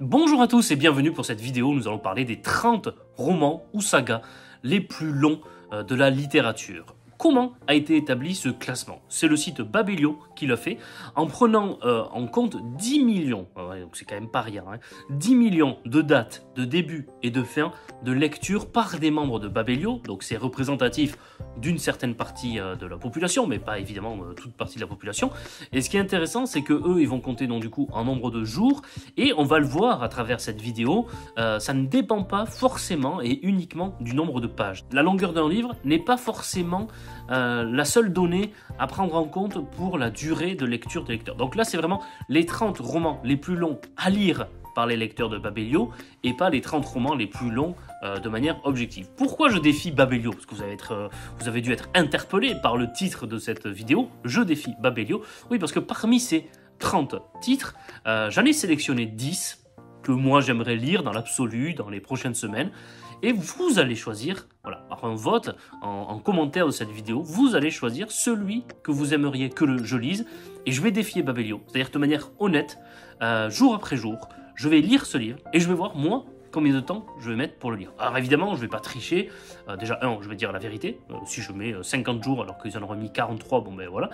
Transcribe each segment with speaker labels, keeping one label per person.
Speaker 1: Bonjour à tous et bienvenue pour cette vidéo où nous allons parler des 30 romans ou sagas les plus longs euh, de la littérature comment a été établi ce classement. C'est le site Babelio qui l'a fait en prenant euh, en compte 10 millions, ah donc c'est quand même pas rien, 10 hein, millions de dates de début et de fin de lecture par des membres de Babelio, donc c'est représentatif d'une certaine partie euh, de la population, mais pas évidemment euh, toute partie de la population. Et ce qui est intéressant, c'est que eux, ils vont compter donc du coup en nombre de jours, et on va le voir à travers cette vidéo, ça ne dépend pas forcément et uniquement du nombre de pages. La longueur d'un livre n'est pas forcément euh, la seule donnée à prendre en compte pour la durée de lecture des lecteurs. Donc là, c'est vraiment les 30 romans les plus longs à lire par les lecteurs de Babelio et pas les 30 romans les plus longs euh, de manière objective. Pourquoi je défie Babelio Parce que euh, vous avez, dû être interpellé par le titre de cette vidéo. Je défie Babelio. Oui, parce que parmi ces 30 titres, j'en ai sélectionné 10 que moi j'aimerais lire dans l'absolu, dans les prochaines semaines. Et vous allez choisir voilà, par un vote, en, commentaire de cette vidéo, vous allez choisir celui que vous aimeriez que je lise, et je vais défier Babelio, c'est-à-dire de manière honnête, euh, jour après jour, je vais lire ce livre, et je vais voir, moi, combien de temps je vais mettre pour le lire. Alors évidemment, je ne vais pas tricher. Euh, déjà, un, je vais dire la vérité. Euh, si je mets 50 euh, jours alors qu'ils en ont remis 43, bon ben voilà.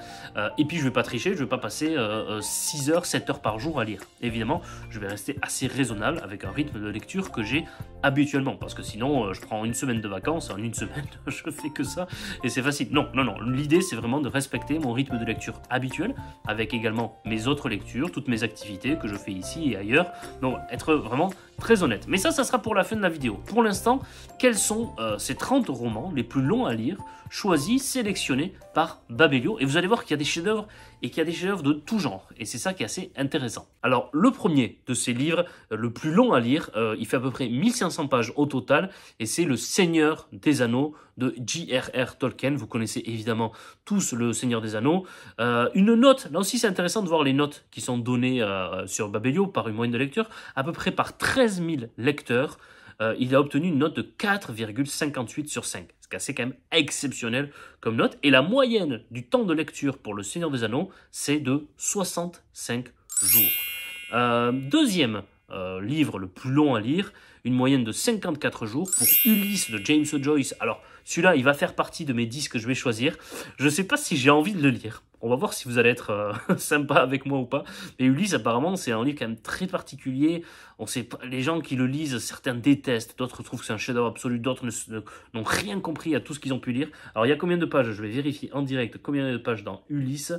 Speaker 1: et puis, je ne vais pas tricher, je ne vais pas passer 6 heures, 7 heures par jour à lire. Évidemment, je vais rester assez raisonnable avec un rythme de lecture que j'ai habituellement. Parce que sinon, je prends une semaine de vacances, en une semaine, je fais que ça et c'est facile. Non, non, non. L'idée, c'est vraiment de respecter mon rythme de lecture habituel avec également mes autres lectures, toutes mes activités que je fais ici et ailleurs. Donc, être vraiment très honnête. Mais ça, ça sera pour la fin de la vidéo. Pour l'instant, quels sont euh, ces 30 romans les plus longs à lire, choisis, sélectionnés par Babelio Et vous allez voir qu'il y a des chefs-d'œuvre et qui a des chefs-d'œuvre de tout genre. Et c'est ça qui est assez intéressant. Alors, le premier de ces livres, euh, le plus long à lire, euh, il fait à peu près 1500 pages au total, et c'est Le Seigneur des Anneaux de J.R.R. Tolkien. Vous connaissez évidemment tous Le Seigneur des Anneaux. Euh, une note, là aussi c'est intéressant de voir les notes qui sont données sur Babelio par une moyenne de lecture, à peu près par 13 000 lecteurs. il a obtenu une note de 4,58 sur 5. C'est quand même exceptionnel comme note. Et la moyenne du temps de lecture pour Le Seigneur des Anneaux, c'est de 65 jours. Euh, deuxième euh, livre le plus long à lire, une moyenne de 54 jours pour Ulysse de James Joyce. Alors celui-là, il va faire partie de mes 10 que je vais choisir. Je ne sais pas si j'ai envie de le lire. On va voir si vous allez être euh, sympa avec moi ou pas. Mais Ulysse, apparemment, c'est un livre quand même très particulier. On sait pas, les gens qui le lisent, certains détestent, d'autres trouvent que c'est un chef-d'œuvre absolu, d'autres n'ont rien compris à tout ce qu'ils ont pu lire. Alors il y a combien de pages Je vais vérifier en direct combien il de pages dans Ulysse.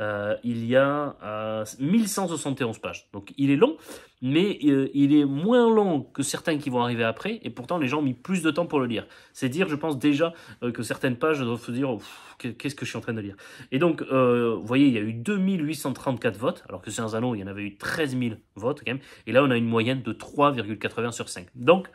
Speaker 1: Euh, il y a 1171 euh, pages. Donc il est long, mais euh, il est moins long que certains qui vont arriver après, et pourtant les gens ont mis plus de temps pour le lire. C'est dire, je pense déjà que certaines pages doivent se dire, qu'est-ce que je suis en train de lire Et donc, vous voyez, il y a eu 2834 votes, alors que c'est un il y en avait eu 13 000 votes quand et là on a une moyenne de 3,80 sur 5. Donc,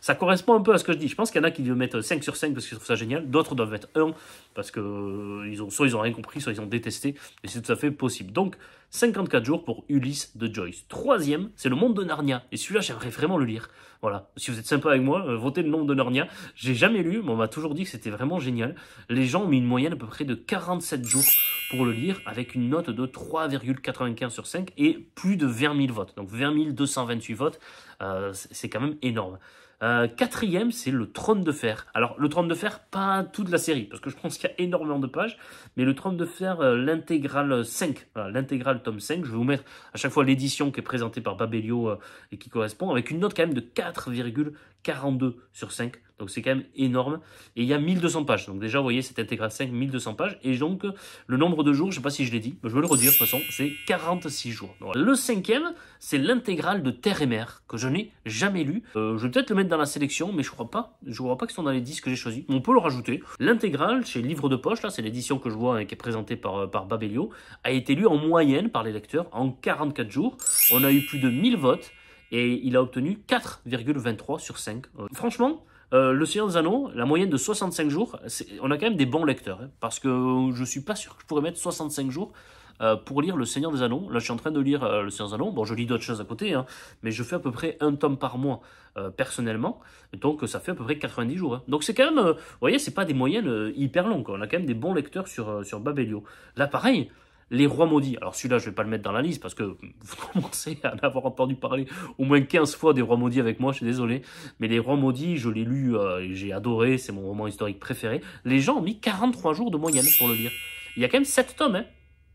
Speaker 1: ça correspond un peu à ce que je dis. Je pense qu'il y en a qui veulent mettre 5 sur 5 parce qu'ils trouvent ça génial. D'autres doivent mettre 1 parce que euh, ils ont, soit ils ont rien compris, soit ils ont détesté. Et c'est tout à fait possible. Donc, 54 jours pour Ulysse de Joyce. Troisième, c'est le monde de Narnia. Et celui-là, j'aimerais vraiment le lire. Voilà. Si vous êtes sympa avec moi, euh, votez le Monde de Narnia. J'ai jamais lu, mais on m'a toujours dit que c'était vraiment génial. Les gens ont mis une moyenne à peu près de 47 jours pour le lire avec une note de 3,95 sur 5 et plus de 20 000 votes. Donc 20 228 votes, euh, c'est quand même énorme. Euh, quatrième, c'est le trône de fer. Alors, le trône de fer, pas toute la série, parce que je pense qu'il y a énormément de pages, mais le trône de fer, euh, l'intégrale 5, l'intégrale tome 5, je vais vous mettre à chaque fois l'édition qui est présentée par Babelio euh, et qui correspond, avec une note quand même de 4,42 sur 5. Donc c'est quand même énorme. Et il y a 1200 pages. Donc déjà, vous voyez, cette intégrale 5, 1200 pages. Et donc, le nombre de jours, je ne sais pas si je l'ai dit, je vais le redire de toute façon, c'est 46 jours. le cinquième, c'est l'intégrale de Terre et Mer, que je n'ai jamais lu. Euh, je vais peut-être le mettre dans la sélection, mais je crois pas. Je crois pas qu'ils sont dans les 10 que j'ai choisis. on peut le rajouter. L'intégrale, chez Livre de Poche, là, c'est l'édition que je vois et hein, qui est présentée par, euh, par Babelio, a été lue en moyenne par les lecteurs en 44 jours. On a eu plus de 1000 votes et il a obtenu 4,23 sur 5. Euh, franchement, euh, le Seigneur des Anneaux, la moyenne de 65 jours, on a quand même des bons lecteurs, hein, parce que je ne suis pas sûr que je pourrais mettre 65 jours euh, pour lire Le Seigneur des Anneaux. Là, je suis en train de lire euh, Le Seigneur des Anneaux. Bon, je lis d'autres choses à côté, hein, mais je fais à peu près un tome par mois personnellement. donc, ça fait à peu près 90 jours. Hein. Donc, c'est quand même, vous voyez, c'est pas des moyennes hyper longues. On a quand même des bons lecteurs sur, sur Babelio. Là, pareil, les Rois Maudits. Alors celui-là, je ne vais pas le mettre dans la liste parce que vous commencez à en avoir entendu parler au moins 15 fois des Rois Maudits avec moi, je suis désolé. Mais Les Rois Maudits, je l'ai lu, euh, et j'ai adoré, c'est mon roman historique préféré. Les gens ont mis 43 jours de moyenne pour le lire. Il y a quand même 7 tomes, hein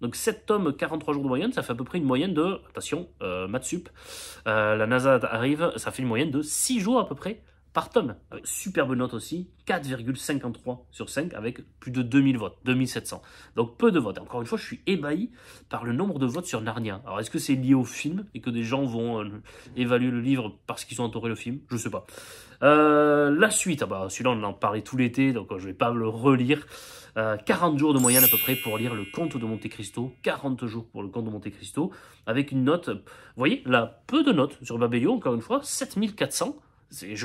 Speaker 1: donc 7 tomes, 43 jours de moyenne, ça fait à peu près une moyenne de, attention, euh, euh la NASA arrive, ça fait une moyenne de 6 jours à peu près par tonne. superbe note aussi, 4,53 sur 5 avec plus de 2000 votes, 2700. Donc peu de votes. Encore une fois, je suis ébahi par le nombre de votes sur Narnia. Alors est-ce que c'est lié au film et que des gens vont euh, évaluer le livre parce qu'ils ont entouré le film Je ne sais pas. Euh, la suite, ah bah, celui-là on en parlait tout l'été, donc euh, je vais pas le relire. 40 jours de moyenne à peu près pour lire le conte de Monte Cristo, 40 jours pour le conte de Monte Cristo, avec une note, vous voyez, là, peu de notes sur Babelio, encore une fois, 7400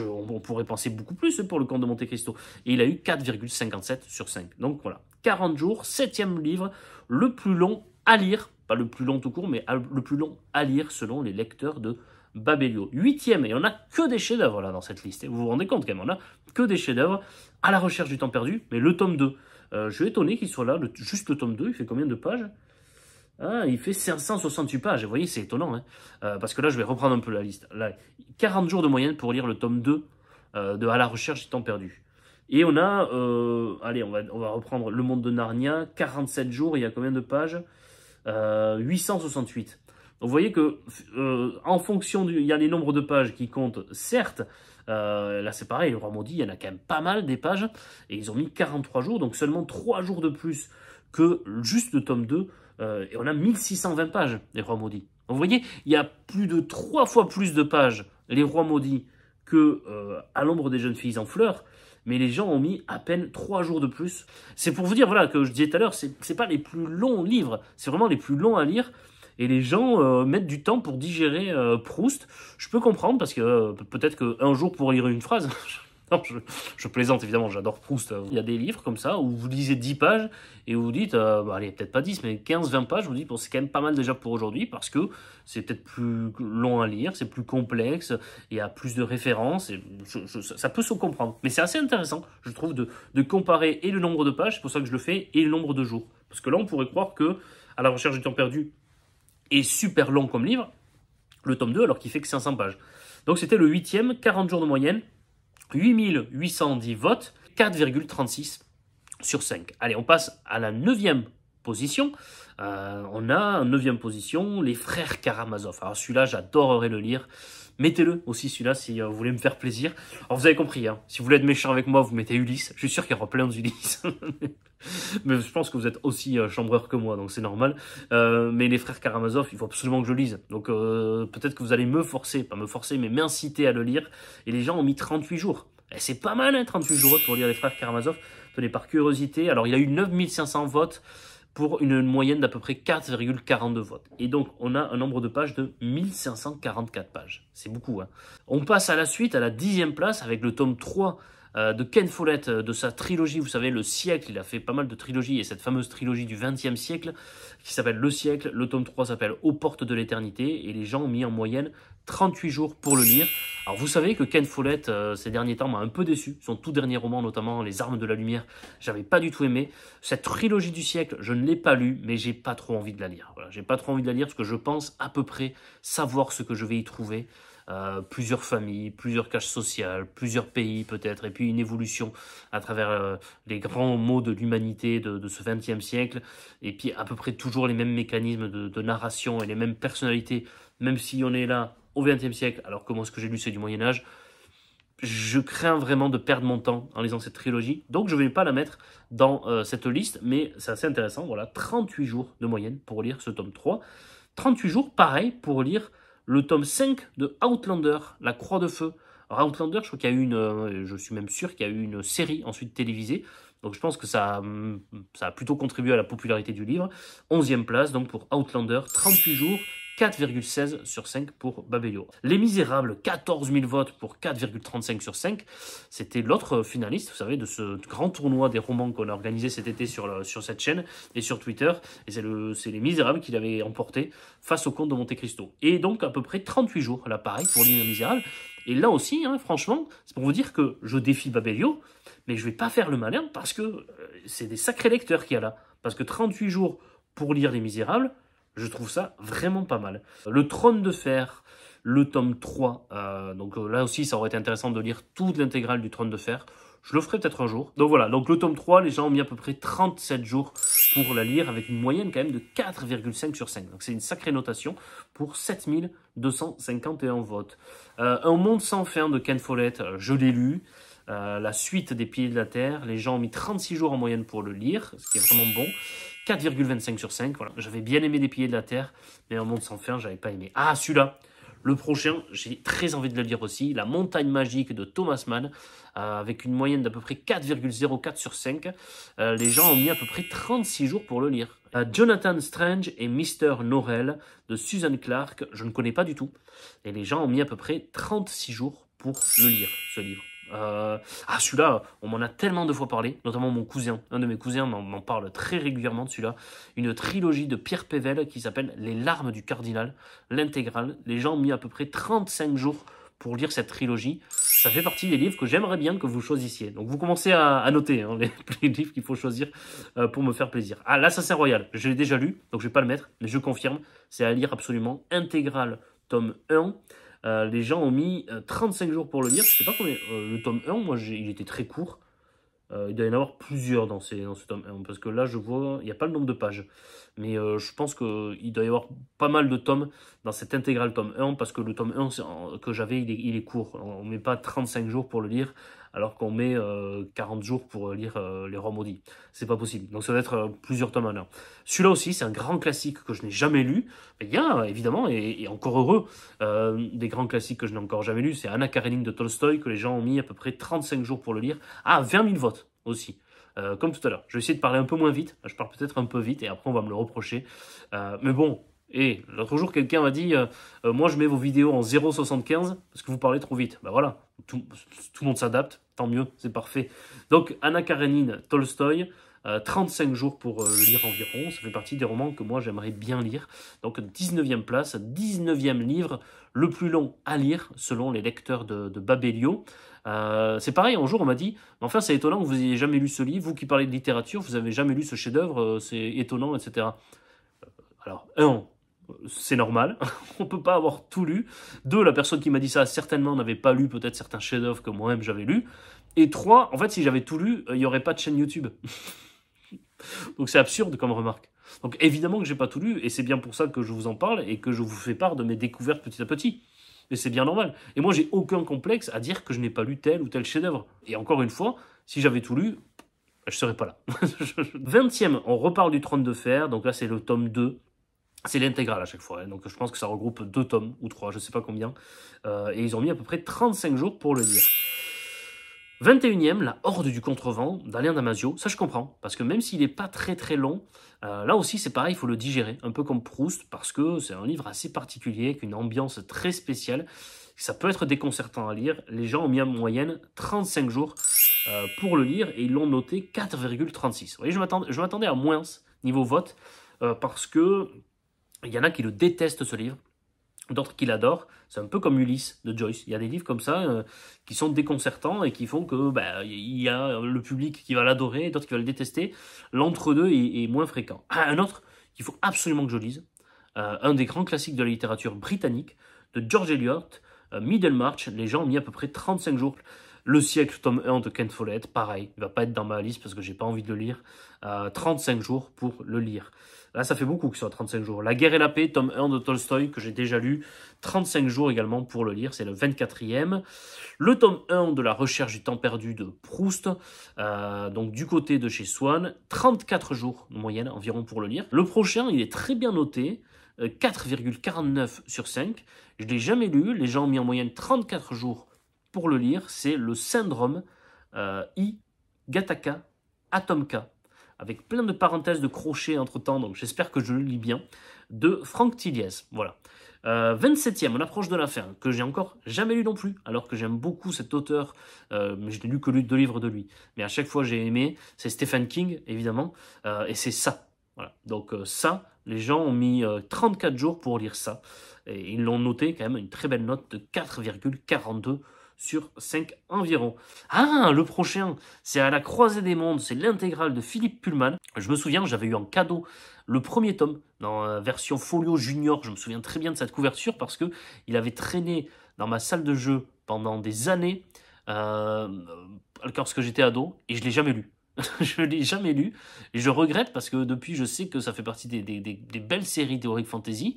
Speaker 1: on pourrait penser beaucoup plus pour le comte de Monte Cristo. Et il a eu 4,57 sur 5. Donc voilà, 40 jours, septième livre, le plus long à lire, pas le plus long tout court, mais le plus long à lire selon les lecteurs de Babelio. Huitième, et on n'a que des chefs-d'œuvre là dans cette liste. Vous vous rendez compte quand même, on n'a que des chefs-d'œuvre à la recherche du temps perdu, mais le tome 2. Euh, je suis étonné qu'il soit là, juste le tome 2, il fait combien de pages ah, il fait 568 pages, vous voyez, c'est étonnant. Hein. Euh, parce que là, je vais reprendre un peu la liste. Là, 40 jours de moyenne pour lire le tome 2 euh, de À la recherche du temps perdu. Et on a, euh, allez, on va, reprendre Le Monde de Narnia, 47 jours, il y a combien de pages 868. vous voyez que, en fonction du, il y a les nombres de pages qui comptent, certes, là c'est pareil, le roi maudit, il y en a quand même pas mal des pages, et ils ont mis 43 jours, donc seulement 3 jours de plus que juste le tome 2 euh, et on a 1620 pages, les rois maudits. vous voyez, il y a plus de trois fois plus de pages, les rois maudits, que euh, à l'ombre des jeunes filles en fleurs. Mais les gens ont mis à peine trois jours de plus. C'est pour vous dire, voilà, que je disais tout à l'heure, c'est pas les plus longs livres, c'est vraiment les plus longs à lire et les gens euh, mettent du temps pour digérer Proust. Je peux comprendre parce que peut-être qu'un jour pour lire une phrase, je, plaisante évidemment, j'adore Proust. Il y a des livres comme ça où vous lisez 10 pages et vous dites, euh, bah, allez, peut-être pas 10, mais 15-20 pages, vous dites, bon, c'est quand même pas mal déjà pour aujourd'hui parce que c'est peut-être plus long à lire, c'est plus complexe, il y a plus de références, et ça peut se comprendre. Mais c'est assez intéressant, je trouve, de, comparer et le nombre de pages, c'est pour ça que je le fais, et le nombre de jours. Parce que là, on pourrait croire que À la recherche du temps perdu est super long comme livre, le tome 2, alors qu'il fait que 500 pages. Donc c'était le huitième, 40 jours de moyenne, 8810 votes, 4,36 sur 5. Allez, on passe à la neuvième position. Euh, on a en neuvième position les frères Karamazov. Alors celui-là, j'adorerais le lire. Mettez-le aussi celui-là si euh, vous voulez me faire plaisir. Alors vous avez compris, hein. si vous voulez être méchant avec moi, vous mettez Ulysse. Je suis sûr qu'il y aura plein d'Ulysse. mais je pense que vous êtes aussi euh, chambreur que moi, donc c'est normal. Euh, mais les frères Karamazov, il faut absolument que je lise. Donc peut-être que vous allez me forcer, pas me forcer, mais m'inciter à le lire. Et les gens ont mis 38 jours. Eh, c'est pas mal, hein, 38 jours pour lire les frères Karamazov. Tenez, par curiosité. Alors, il y a eu 9500 votes pour une moyenne d'à peu près 4,42 votes. Et donc, on a un nombre de pages de 1544 pages. C'est beaucoup. Hein. On passe à la suite, à la dixième place, avec le tome 3 euh, de Ken Follett, euh, de sa trilogie, vous savez, Le siècle, il a fait pas mal de trilogies, et cette fameuse trilogie du XXe siècle, qui s'appelle Le siècle, le tome 3 s'appelle Aux portes de l'éternité, et les gens ont mis en moyenne 38 jours pour le lire, vous savez que Ken Follett, euh, ces derniers temps, m'a un peu déçu. Son tout dernier roman, notamment Les Armes de la Lumière, j'avais pas du tout aimé. Cette trilogie du siècle, je ne l'ai pas lue, mais j'ai pas trop envie de la lire. j'ai pas trop envie de la lire parce que je pense à peu près savoir ce que je vais y trouver. Euh, plusieurs familles, plusieurs caches sociales, plusieurs pays peut-être, et puis une évolution à travers euh, les grands mots de l'humanité de, ce XXe siècle, et puis à peu près toujours les mêmes mécanismes de, de narration et les mêmes personnalités, même si on est là au XXe siècle, alors que moi ce que j'ai lu c'est du Moyen Âge, je crains vraiment de perdre mon temps en lisant cette trilogie, donc je ne vais pas la mettre dans euh, cette liste, mais c'est assez intéressant, voilà, 38 jours de moyenne pour lire ce tome 3, 38 jours pareil pour lire le tome 5 de Outlander, La Croix de Feu. Alors Outlander, je crois qu'il y a une, euh, je suis même sûr qu'il y a eu une série ensuite télévisée, donc je pense que ça, hum, ça a plutôt contribué à la popularité du livre. 11e place donc pour Outlander, 38 jours, 4,16 sur 5 pour Babelio. Les Misérables, 14 000 votes pour 4,35 sur 5. C'était l'autre finaliste, vous savez, de ce grand tournoi des romans qu'on a organisé cet été sur, sur cette chaîne et sur Twitter. Et c'est le, les Misérables qui l'avaient emporté face au comte de Monte Cristo. Et donc à peu près 38 jours, là pareil, pour les Misérables. Et là aussi, hein, franchement, c'est pour vous dire que je défie Babelio, mais je vais pas faire le malin parce que euh, c'est des sacrés lecteurs qu'il y a là. Parce que 38 jours pour lire Les Misérables, je trouve ça vraiment pas mal. Le trône de fer, le tome 3. Euh, donc euh, là aussi, ça aurait été intéressant de lire toute l'intégrale du trône de fer. Je le ferai peut-être un jour. Donc voilà, donc le tome 3, les gens ont mis à peu près 37 jours pour la lire, avec une moyenne quand même de 4,5 sur 5. Donc c'est une sacrée notation pour 7251 votes. Euh, un monde sans fin de Ken Follett, je l'ai lu. la suite des Pieds de la Terre, les gens ont mis 36 jours en moyenne pour le lire, ce qui est vraiment bon. 4,25 sur 5. Voilà, j'avais bien aimé Les piliers de la Terre, mais en monde sans fin, j'avais pas aimé. Ah, celui-là, le prochain, j'ai très envie de le lire aussi, La montagne magique de Thomas Mann, euh, avec une moyenne d'à peu près 4,04 sur 5. Euh, les gens ont mis à peu près 36 jours pour le lire. Euh, Jonathan Strange et Mr. Norrell de Susan Clark, je ne connais pas du tout. Et les gens ont mis à peu près 36 jours pour le lire, ce livre. Euh, ah, celui-là, on m'en a tellement de fois parlé, notamment mon cousin. Un de mes cousins m'en parle très régulièrement de celui-là. Une trilogie de Pierre Pével qui s'appelle Les larmes du cardinal, l'intégrale. Les gens ont mis à peu près 35 jours pour lire cette trilogie. Ça fait partie des livres que j'aimerais bien que vous choisissiez. Donc vous commencez à, noter hein, les, livres qu'il faut choisir euh, pour me faire plaisir. Ah, l'Assassin Royal, je l'ai déjà lu, donc je ne vais pas le mettre, mais je confirme, c'est à lire absolument Intégrale, tome 1. Euh, les gens ont mis 35 euh, jours pour le lire. Je sais pas combien. Euh, le tome 1, moi, il était très court. il doit y en avoir plusieurs dans, ces, ce tome 1. Parce que là, je vois, il n'y a pas le nombre de pages. Mais je pense qu'il doit y avoir pas mal de tomes dans cette intégrale tome 1. Parce que le tome 1 que j'avais, il, il, est court. On ne met pas 35 jours pour le lire alors qu'on met 40 euh, jours pour euh, lire euh, Les Rois Maudits. C'est pas possible. Donc ça doit être plusieurs tomes à l'heure. Celui-là aussi, c'est un grand classique que je n'ai jamais lu. il y a, évidemment, et, encore heureux, des grands classiques que je n'ai encore jamais lus. C'est Anna Karenine de Tolstoï, que les gens ont mis à peu près 35 jours pour le lire. Ah, 20 000 votes aussi. comme tout à l'heure. Je vais essayer de parler un peu moins vite. Je parle peut-être un peu vite et après on va me le reprocher. mais bon, et l'autre jour quelqu'un m'a dit Moi je mets vos vidéos en 0,75 parce que vous parlez trop vite. ben voilà, tout, le monde s'adapte, tant mieux, c'est parfait. Donc Anna Karenine, Tolstoy, 35 euh, jours pour le euh, lire environ. Ça fait partie des romans que moi j'aimerais bien lire. Donc 19e place, 19e livre, le plus long à lire selon les lecteurs de, de Babelio. Euh, c'est pareil, un jour on m'a dit, enfin c'est étonnant que vous ayez jamais lu ce livre, vous qui parlez de littérature, vous n'avez jamais lu ce chef-d'œuvre, c'est étonnant, etc. Alors, un, c'est normal, on peut pas avoir tout lu. Deux, la personne qui m'a dit ça certainement n'avait pas lu peut-être certains chefs-d'œuvre que moi-même j'avais lu. Et trois, en fait, si j'avais tout lu, il n'y aurait pas de chaîne YouTube. Donc c'est absurde comme remarque. Donc évidemment que j'ai pas tout lu, et c'est bien pour ça que je vous en parle et que je vous fais part de mes découvertes petit à petit. Et c'est bien normal. Et moi, j'ai aucun complexe à dire que je n'ai pas lu tel ou tel chef-d'œuvre. Et encore une fois, si j'avais tout lu, je serais pas là. 20e, on reparle du trône de fer. Donc là, c'est le tome 2. C'est l'intégrale à chaque fois, hein. donc je pense que ça regroupe deux tomes ou trois, je sais pas combien. Euh, et ils ont mis à peu près 35 jours pour le lire. 21ème, La Horde du Contrevent d'Alain Damasio. Ça, je comprends, parce que même s'il n'est pas très très long, euh, là aussi c'est pareil, il faut le digérer, un peu comme Proust, parce que c'est un livre assez particulier, avec une ambiance très spéciale. Ça peut être déconcertant à lire. Les gens ont mis en moyenne 35 jours euh, pour le lire et ils l'ont noté 4,36. Vous voyez, je m'attendais à moins niveau vote, parce que il y en a qui le détestent ce livre, d'autres qui l'adorent. C'est un peu comme Ulysse de Joyce. Il y a des livres comme ça euh, qui sont déconcertants et qui font que bah, il y a le public qui va l'adorer, d'autres qui va le détester. L'entre-deux est, moins fréquent. Ah, un autre qu'il faut absolument que je lise, euh, un des grands classiques de la littérature britannique de George Eliot, euh, Middlemarch. Les gens ont mis à peu près 35 jours. Le siècle, tome 1 de Ken Follett, pareil, il va pas être dans ma liste parce que j'ai pas envie de le lire. 35 jours pour le lire. Là, ça fait beaucoup que soit 35 jours. La guerre et la paix, tome 1 de Tolstoy, que j'ai déjà lu. 35 jours également pour le lire, c'est le 24e. Le tome 1 de La recherche du temps perdu de Proust, euh, donc du côté de chez Swan. 34 jours en moyenne environ pour le lire. Le prochain, il est très bien noté. 4,49 euh, sur 5. Je ne l'ai jamais lu. Les gens ont mis en moyenne 34 jours pour le lire. C'est le syndrome euh, I. Gataka Atomka avec plein de parenthèses de crochets entre-temps, donc j'espère que je le lis bien, de Franck Tilliez. Voilà. 27e, euh, on approche de la fin, que j'ai encore jamais lu non plus, alors que j'aime beaucoup cet auteur, euh, mais je n'ai lu que deux livres de lui. Mais à chaque fois j'ai aimé, c'est Stephen King, évidemment, euh, et c'est ça. Voilà. Donc ça, les gens ont mis 34 jours pour lire ça, et ils l'ont noté quand même une très belle note de 4,42 sur 5 environ. Ah, le prochain, c'est à la croisée des mondes, c'est l'intégrale de Philippe Pullman. Je me souviens, j'avais eu en cadeau le premier tome dans la euh, version folio junior. Je me souviens très bien de cette couverture parce que il avait traîné dans ma salle de jeu pendant des années euh, lorsque j'étais ado et je l'ai jamais lu. je l'ai jamais lu et je regrette parce que depuis je sais que ça fait partie des, belles séries théoriques fantasy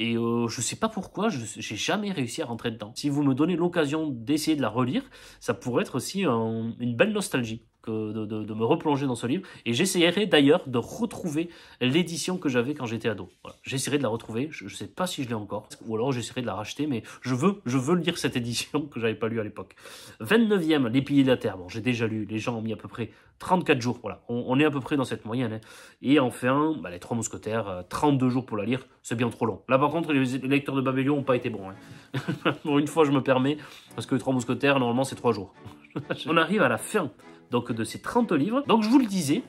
Speaker 1: et je euh, je sais pas pourquoi, j'ai jamais réussi à rentrer dedans. Si vous me donnez l'occasion d'essayer de la relire, ça pourrait être aussi une belle nostalgie de, me replonger dans ce livre. Et j'essayerai d'ailleurs de retrouver l'édition que j'avais quand j'étais ado. J'essaierai de la retrouver. Je ne sais pas si je l'ai encore. Ou alors j'essaierai de la racheter. Mais je veux, je veux lire cette édition que j'avais pas lue à l'époque. 29e, Les Piliers de la Terre. Bon, j'ai déjà lu. Les gens ont mis à peu près 34 jours. Voilà. On, est à peu près dans cette moyenne. Hein. Et enfin, bah, Les Trois Mousquetaires. 32 euh, jours pour la lire. C'est bien trop long. Là, par contre, les lecteurs de Babylon n'ont pas été bons. pour hein. une fois, je me permets. Parce que Les Trois Mousquetaires, normalement, c'est 3 jours. on arrive à la fin donc de ces 30 livres. Donc je vous le disais,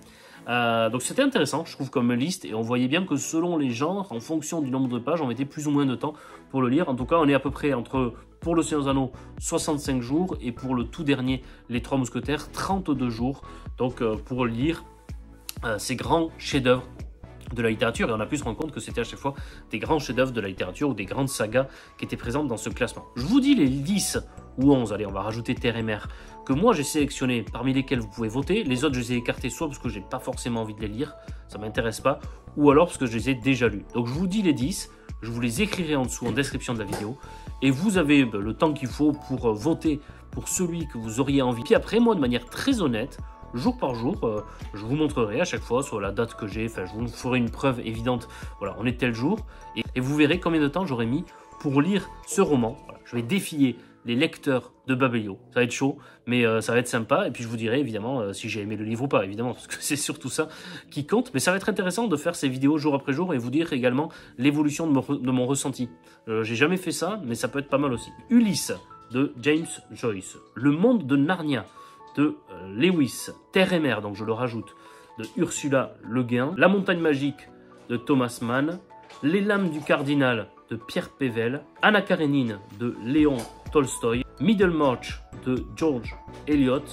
Speaker 1: euh, donc c'était intéressant, je trouve, comme liste, et on voyait bien que selon les genres, en fonction du nombre de pages, on mettait plus ou moins de temps pour le lire. En tout cas, on est à peu près entre, pour le Seigneur des Anneaux, 65 jours, et pour le tout dernier, Les Trois Mousquetaires, 32 jours, donc euh, pour lire euh, ces grands chefs-d'œuvre de la littérature et on a pu se rendre compte que c'était à chaque fois des grands chefs-d'œuvre de la littérature ou des grandes sagas qui étaient présentes dans ce classement. Je vous dis les 10 ou 11, allez, on va rajouter Terre et Mer que moi j'ai sélectionné, parmi lesquels vous pouvez voter. Les autres, je les ai écartés soit parce que j'ai pas forcément envie de les lire, ça m'intéresse pas, ou alors parce que je les ai déjà lus. Donc je vous dis les 10, je vous les écrirai en dessous en description de la vidéo, et vous avez euh, le temps qu'il faut pour euh, voter pour celui que vous auriez envie. Puis après, moi, de manière très honnête, jour par jour, euh, je vous montrerai à chaque fois sur la date que j'ai, enfin je vous ferai une preuve évidente, voilà, on est tel jour, et, vous verrez combien de temps j'aurai mis pour lire ce roman. je vais défier les lecteurs de Babelio. Ça va être chaud, mais euh, ça va être sympa. Et puis je vous dirai évidemment euh, si j'ai aimé le livre ou pas, évidemment, parce que c'est surtout ça qui compte. Mais ça va être intéressant de faire ces vidéos jour après jour et vous dire également l'évolution de, mon, ressenti. Euh, j'ai jamais fait ça, mais ça peut être pas mal aussi. Ulysse de James Joyce. Le monde de Narnia de Lewis. Terre et mer, donc je le rajoute, de Ursula Le Guin. La montagne magique de Thomas Mann. Les lames du cardinal de Pierre Pével, Anna Karenine de Léon Tolstoï, Middlemarch de George Eliot,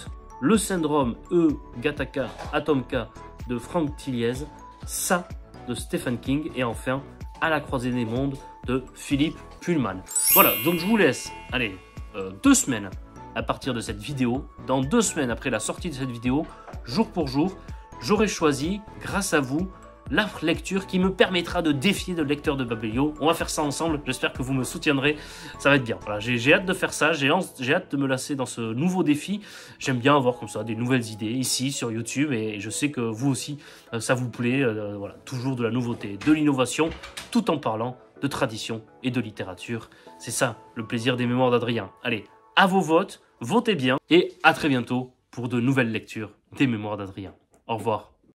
Speaker 1: Le syndrome E. Gataka Atomka de Frank Tilliez, Ça de Stephen King et enfin À la croisée des mondes de Philippe Pullman. Voilà, donc je vous laisse, allez, euh, deux semaines à partir de cette vidéo. Dans deux semaines après la sortie de cette vidéo, jour pour jour, j'aurai choisi, grâce à vous, la lecture qui me permettra de défier le lecteur de Babelio. On va faire ça ensemble, j'espère que vous me soutiendrez, ça va être bien. Voilà, j'ai hâte de faire ça, j'ai hâte de me lasser dans ce nouveau défi. J'aime bien avoir comme ça des nouvelles idées ici sur YouTube et je sais que vous aussi euh, ça vous plaît. Euh, voilà, toujours de la nouveauté, de l'innovation, tout en parlant de tradition et de littérature. C'est ça le plaisir des mémoires d'Adrien. Allez, à vos votes, votez bien et à très bientôt pour de nouvelles lectures des mémoires d'Adrien. Au revoir.